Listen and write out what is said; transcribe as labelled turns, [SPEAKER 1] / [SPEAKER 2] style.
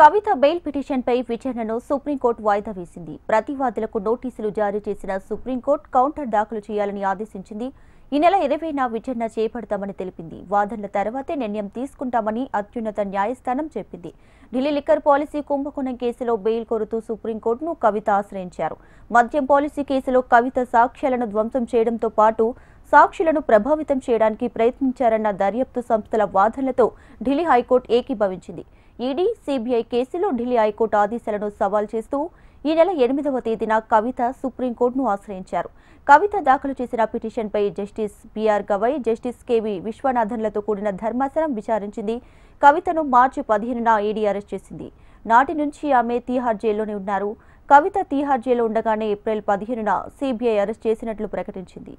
[SPEAKER 1] కవిత bail పిటిషన్పై విచారణను supreme court వాయిదా వేసింది ప్రతివాదులకు నోటీసులు జారీ చేసిన సుప్రీంకోర్టు కౌంటర్ దాఖలు చేయాలని ఆదేశించింది ఈ నెల నా విచారణ చేపడతామని తెలిపింది వాదనల తర్వాతే నిర్ణయం తీసుకుంటామని అత్యున్నత న్యాయస్థానం చెప్పింది ఢిల్లీ లిక్కర్ పాలసీ కుంభకోణం కేసులో బెయిల్ కోరుతూ సుప్రీంకోర్టును కవిత ఆశ్రయించారు మద్యం పాలసీ కేసులో కవిత సాక్ష్యాలను ధ్వంసం చేయడంతో పాటు సాక్షులను ప్రభావితం చేయడానికి ప్రయత్నించారన్న దర్యాప్తు సంస్థల వాదనలతో ఢిల్లీ హైకోర్టు ఏకీభవించింది ఈడీ సిబిఐ కేసులో ఢిల్లీ హైకోర్టు ఆదేశాలను సవాల్ చేస్తూ ఈ నెల ఎనిమిదవ తేదీన కవిత సుప్రీంకోర్టును ఆశ్రయించారు కవిత దాఖలు చేసిన పిటిషన్పై justice B R Gavai justice K V విశ్వనాథన్లతో కూడిన ధర్మాసనం విచారించింది కవితను మార్చి పదిహేనున ఈడీ అరెస్ట్ చేసింది నాటి నుంచి ఆమె తీహార్ జైల్లోనే ఉన్నారు కవిత తీహార్ జైల్లో ఉండగానే ఏప్రిల్ పదిహేనున సిబిఐ అరెస్ట్ చేసినట్లు ప్రకటించింది